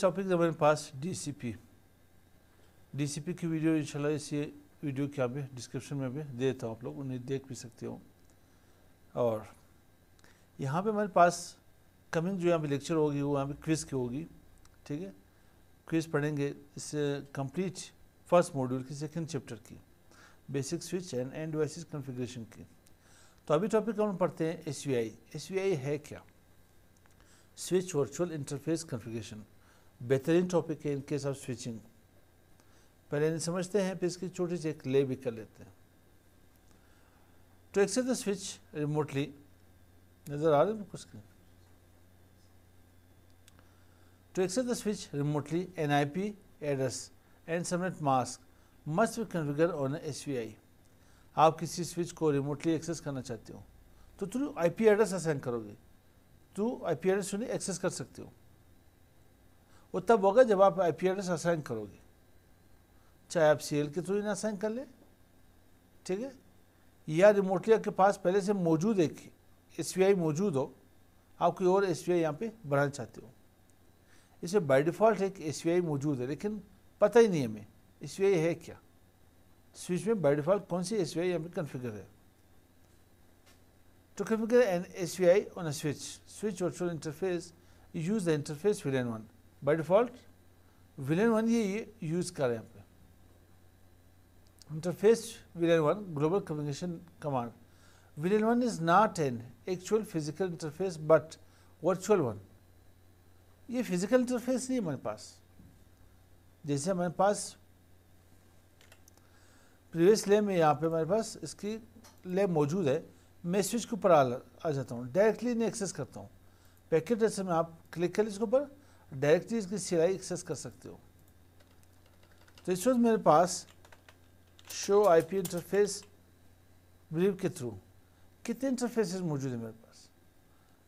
Topic हमारे पास DCP DCP की वीडियो इंशाल्लाह इस वीडियो के आप डिस्क्रिप्शन में भी दे देता हूँ आप लोग उन्हें देख भी सकते हो और यहाँ पे हमारे पास कमिंग जो यहाँ पे लेक्चर होगी वो यहाँ पे क्विज़ की होगी ठीक है क्विज़ पढ़ेंगे इस कंप्लीट फर्स्ट मॉड्यूल की सेकेंड चैप्टर की basic switch and and devices configuration की तो अभी टॉपिक हम पढ़ते हैं S V I S V I है क्या स्विच वर्चुअल इंटरफेस कॉन्फ़िगरेशन बेहतरीन टॉपिक है इनकेस ऑफ स्विचिंग पहले नहीं समझते हैं फिर इसकी छोटी सी एक ले भी कर लेते हैं to access the switch remotely नज़र आ रहे हैं कुछ to access the switch remotely an I P address and subnet mask must be configured on S V I आप किसी स्विच को रिमोटली एक्सेस करना चाहते हो तो through I P address assign करोगे तू आई पी एड्रेस उन्हें एक्सेस कर सकते हो वो तब होगा जब आप आई असाइन करोगे चाहे आप सी के थ्रू इन्हें असाइन कर ले ठीक है या रिमोटली आपके पास पहले से मौजूद एक एस मौजूद हो आप कोई और एस आई यहाँ पे बढ़ाना चाहते हो इसमें बाई डिफ़ॉल्ट एक एस मौजूद है लेकिन पता ही नहीं हमें एस है क्या स्विच में बाई डिफ़ॉल्ट कौन सी एस आई यहाँ पर कन्फिगर है an S V I on switch switch और interface use the interface with an one by default VLAN one ये ये यूज़ कर रहे हैं पे interface VLAN one global communication command VLAN one is not an actual physical interface but virtual one ये physical interface नहीं हमारे पास जैसे हमारे पास प्रीवियस लेब में यहाँ पे हमारे पास इसकी लेब मौजूद है मैं स्विच के ऊपर आ, जाता हूँ डायरेक्टली नहीं एक्सेस करता हूँ पैकेट जैसे मैं आप क्लिक कर इसके ऊपर डायरेक्टली इसकी सिलाई एक्सेस कर सकते हो तो इस वक्त मेरे पास शो आईपी इंटरफेस ब्रीव के थ्रू कितने इंटरफेसेस मौजूद है मेरे पास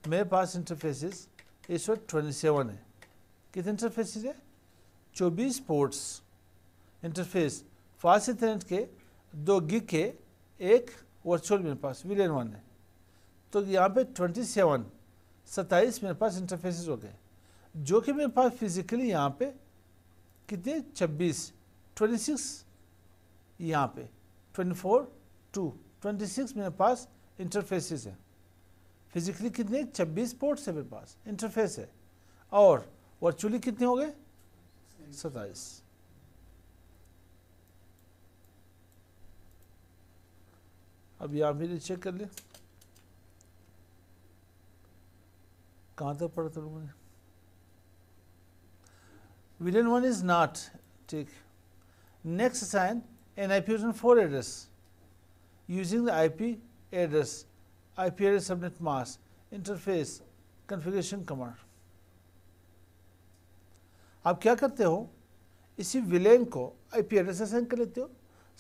मेरे पास इंटरफेसेस इस वक्त ट्वेंटी सेवन है कितने इंटरफेसेस है चौबीस पोर्ट्स इंटरफेस फास्ट इंटरनेट के दो गिग के एक वर्चुअल मेरे पास विलियन वन है तो यहाँ पे ट्वेंटी सेवन सत्ताईस मेरे पास इंटरफेसेस हो गए जो कि मेरे पास फिजिकली यहाँ पे कितने 26 26 यहाँ पे 24 2 26 मेरे पास इंटरफेसेस हैं फिजिकली कितने 26 पोर्ट्स है मेरे पास इंटरफेस है और वर्चुअली कितने हो गए सताईस अब यहाँ भी चेक कर ले कहाँ तक पढ़ा था लोगों ने Villain 1 is not. tick. Next assign an IPv4 address using the IP address, IP address subnet mask, interface, configuration command. आप क्या करते हो इसी विलेन को आई पी एड्रेस असाइन कर लेते हो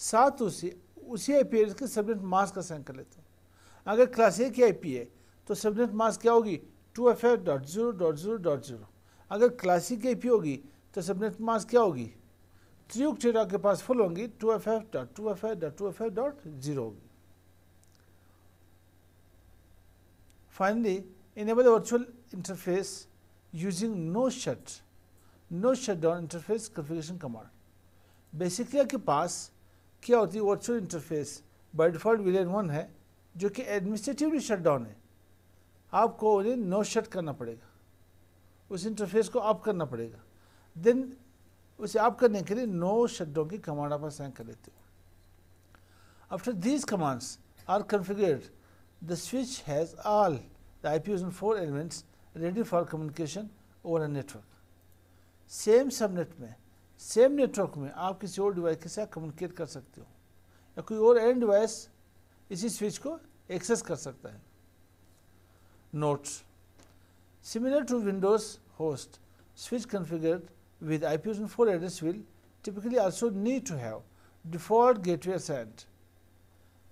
साथ उसी उसी आई पी एड्रेस के सबनेट मास्क असाइन कर लेते हो अगर क्लास ए की आई पी है तो सबनेट मास्क क्या होगी two F F dot zero dot zero dot zero अगर क्लासिक आई पी होगी तो सबनेट मास क्या होगी त्रियुग थीटा के पास फुल होंगी two F F dot two F F dot two F F dot zero होगी finally enable virtual interface using no shut no shut shutdown interface configuration command basically आपके पास क्या होती है virtual interface by default VLAN one है जो कि administratively shut down है आपको उन्हें नो शट करना पड़ेगा उस इंटरफेस को ऑफ करना पड़ेगा दिन उसे आप करने के लिए नौ शब्दों की कमांड आप असाइन कर लेते हो after these commands are configured the switch has all the IPv4 elements ready for communication over a network same subnet में सेम नेटवर्क में आप किसी और डिवाइस के साथ कम्युनिकेट कर सकते हो या कोई और एंड डिवाइस इसी स्विच को एक्सेस कर सकता है notes similar to Windows host switch configured with IPv4 address will typically also need to have default gateway assigned.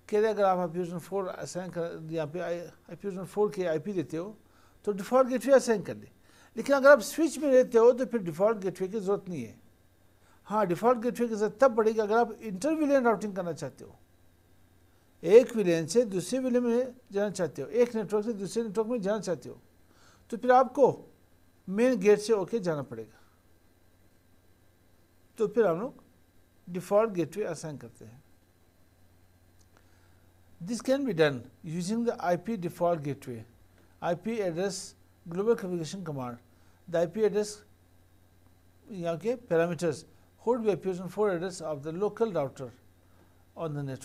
कह रहे अगर आप IPv4 असाइन कर यहाँ पे IPv4 के आईपी देते हो तो डिफ़ॉल्ट गेटवे असाइन कर दे लेकिन अगर आप स्विच में रहते हो तो फिर डिफ़ॉल्ट गेटवे की ज़रूरत नहीं है हाँ डिफ़ॉल्ट गेटवे की ज़रूरत तब पड़ेगी अगर आप इंटरविलियन राउटिंग करना चाहते हो एक विलेन से दूसरे विलेन में जाना चाहते हो एक नेटवर्क से दूसरे नेटवर्क में जाना चाहते हो तो फिर आपको मेन गेट से होके जाना पड़ेगा तो फिर हम लोग डिफॉल्ट गेटवे असाइन करते हैं this can be done using the IP default gateway IP address global communication command the I P address यहाँ के parameters be appears on four address of the local router on the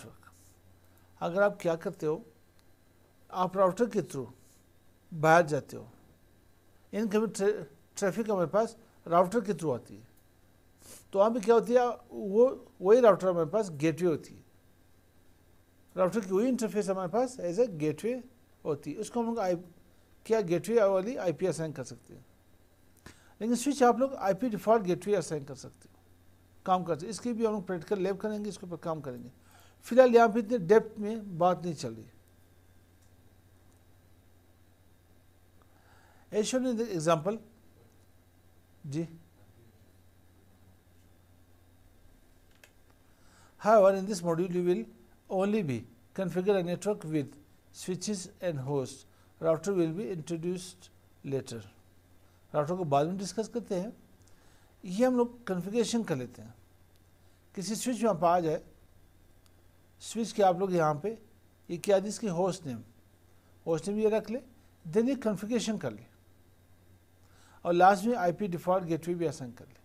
अगर आप क्या करते हो आप राउटर के through बाहर जाते हो इनकमिंग ट्रैफिक हमारे पास राउटर के थ्रू आती है तो वहाँ पर क्या होती है वो वही राउटर हमारे पास गेटवे होती है राउटर की वही इंटरफेस हमारे पास एज ए गेटवे होती है उसको हम लोग आई क्या गेटवे वाली आई पी असाइन कर सकते हैं लेकिन स्विच आप लोग I P default gateway assign कर सकते हो काम कर सकते इसकी भी हम लोग प्रैक्टिकल लेब करेंगे इसके ऊपर काम करेंगे फिलहाल यहाँ पर इतने डेप्थ में बात नहीं चल रही एशो ने एग्जाम्पल जी However, in this module you will only be configure a network with switches and hosts. Router will be introduced later. Router को बाद में discuss करते हैं ये हम लोग configuration कर लेते हैं किसी switch में आप आ जाए स्विच के आप लोग यहाँ पे ये क्या दी इसकी host name. होस्ट नेम ये रख ले देन ये कन्फिग्रेशन कर ले और लास्ट में आईपी डिफॉल्ट गेटवे भी आसान कर ले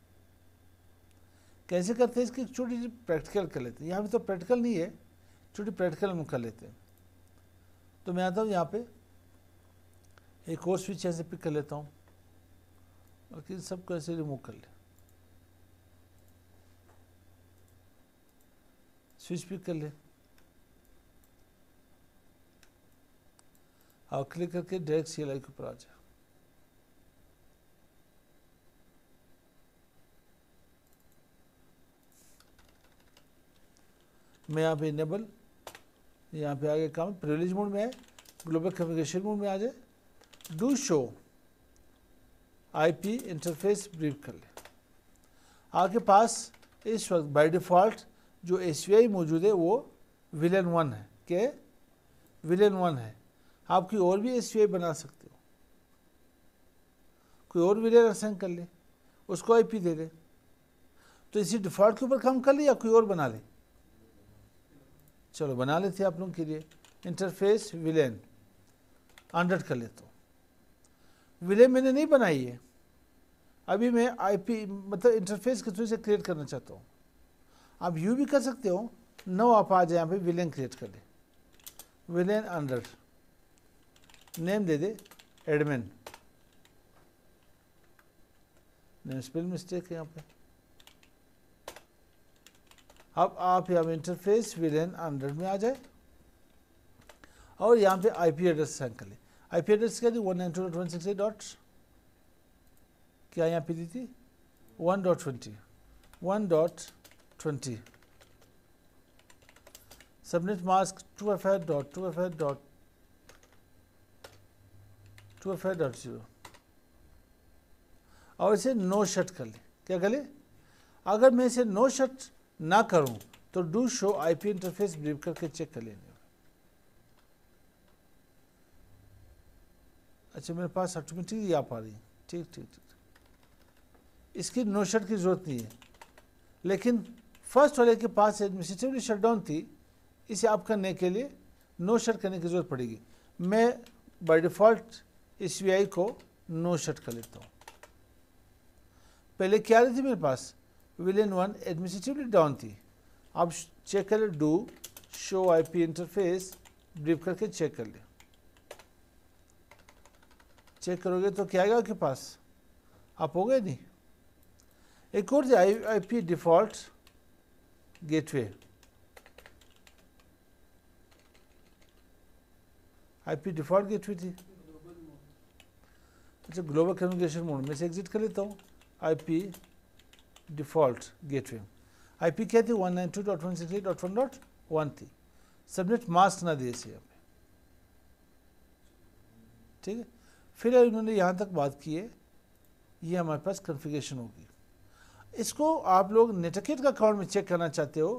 कैसे करते हैं इसकी छोटी सी प्रैक्टिकल कर लेते हैं यहाँ पर तो प्रैक्टिकल नहीं है छोटी प्रैक्टिकल हम कर लेते हैं तो मैं आता हूँ यहाँ पे एक कोर्स स्विच ऐसे पिक कर लेता हूँ बाकी सबको ऐसे रिमूव कर ले स्विच पिक कर ले और क्लिक करके डायरेक्ट सी एल आई के ऊपर आ जाए मैं यहाँ पे इनेबल यहाँ पे आगे काम प्रिविलेज मोड में आए ग्लोबल कम्युनिकेशन मोड में आ जाए do show IP interface brief कर ले आपके पास इस वक्त बाय डिफ़ॉल्ट जो एस मौजूद है वो विलन वन है के विलन वन है आपकी और भी एस बना सकते हो कोई और विलन असाइन कर ले उसको आईपी दे दे तो इसी डिफ़ॉल्ट के ऊपर काम कर ले या कोई और बना ले चलो बना लेते आप लोगों के लिए इंटरफेस विलेन अंडर कर लेता हूँ विलेन मैंने नहीं बनाई है अभी मैं आईपी मतलब इंटरफेस के थ्रू से क्रिएट करना चाहता हूँ आप यू भी कर सकते हो नो आप आ जाए यहाँ पर विलेन क्रिएट कर ले विलेन अंडर नेम दे दे एडमिन नेम स्पेल मिस्टेक है यहाँ पर अब आप यहाँ इंटरफेस विद एन हंड्रेड में आ जाए और यहाँ पे आईपी एड्रेस सेंड कर आई पी एड्रेस क्या थी one nine two dot one six eight dot क्या यहाँ पे दी थी one dot twenty one dot twenty subnet mask two F F dot two F F dot two F F dot zero और इसे no shut कर ले क्या कर ले अगर मैं इसे नो शट ना करूं तो do show IP interface brief करके चेक कर लेने अच्छा मेरे पास ऑटोमेटिकली आ पा रही है ठीक ठीक ठीक इसकी शर्ट की ज़रूरत नहीं है लेकिन फर्स्ट वाले के पास एडमिनिस्ट्रेटिव शटडाउन थी इसे आप करने के लिए नो शर्ट करने की ज़रूरत पड़ेगी मैं बाय डिफ़ॉल्ट एस को नो शर्ट कर लेता हूँ पहले क्या रही थी मेरे पास विलियन वन एडमिनिस्ट्रेटिवली डाउन थी आप चेक कर do show IP interface brief करके चेक कर ले चेक करोगे तो क्या आएगा आपके पास आप हो गए नहीं एक और I I P default gateway I P default gateway थी अच्छा ग्लोबल कम्युनिकेशन मोड में से एग्जिट कर लेता हूँ I P default gateway IPKT 192.168.1.1 subnet mask ना दिए इसे हमें ठीक है फिर उन्होंने यहाँ तक बात की है ये हमारे पास कन्फिगेशन होगी इसको आप लोग नेटकेट का अकाउंट में चेक करना चाहते हो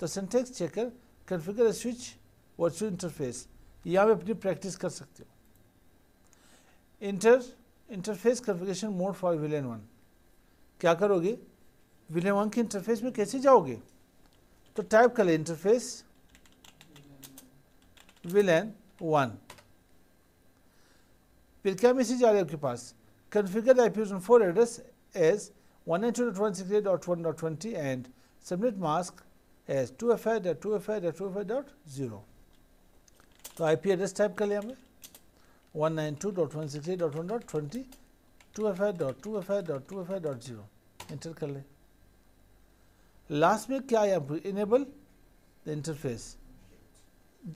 तो syntax checker configure switch virtual interface यहाँ पे अपनी प्रैक्टिस कर सकते हो inter interface configuration mode for VLAN one क्या करोगे विलियम के इंटरफेस में कैसे जाओगे तो टाइप कर ले इंटरफेस विलेन वन फिर क्या मैसेज आ रहा है आपके पास configure I P four address as one two dot one six dot one dot twenty and submit mask as two F I dot two F I dot two F I dot zero तो I P address type कर लिया हमें one nine two dot one six dot one dot twenty two F I dot two F I dot two F I dot zero enter कर ले last में क्या आया enable the interface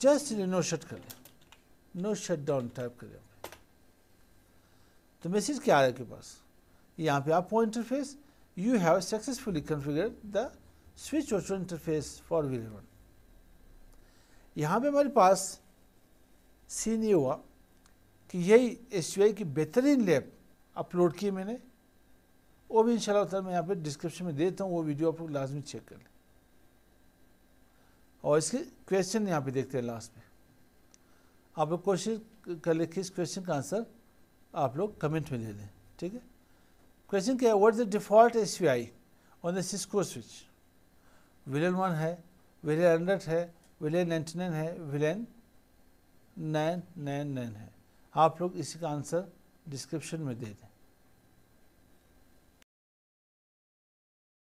just no shut कर लिया no shut down type कर लिया तो मैसेज क्या आ रहा है आपके पास यहाँ पे आपको interface you have successfully configured the switch of interface for V one यहाँ पे हमारे पास सीन ये हुआ कि यही एस की बेहतरीन लैब अपलोड की मैंने वो भी इंशाल्लाह मैं यहाँ पे डिस्क्रिप्शन में देता हूँ वो वीडियो आप लोग लाजमी चेक कर लें और इसके क्वेश्चन यहाँ पे देखते हैं लास्ट में आप लोग कोशिश कर लें कि इस क्वेश्चन का आंसर आप लोग कमेंट में ले लें ठीक है क्वेश्चन क्या है what is the default S V I on the Cisco switch VLAN one है विलेन हंड्रेड है विलेन नाइन्टी नाइन है विलेन नाइन नाइन नाइन है आप लोग इसी का आंसर डिस्क्रिप्शन में दे दें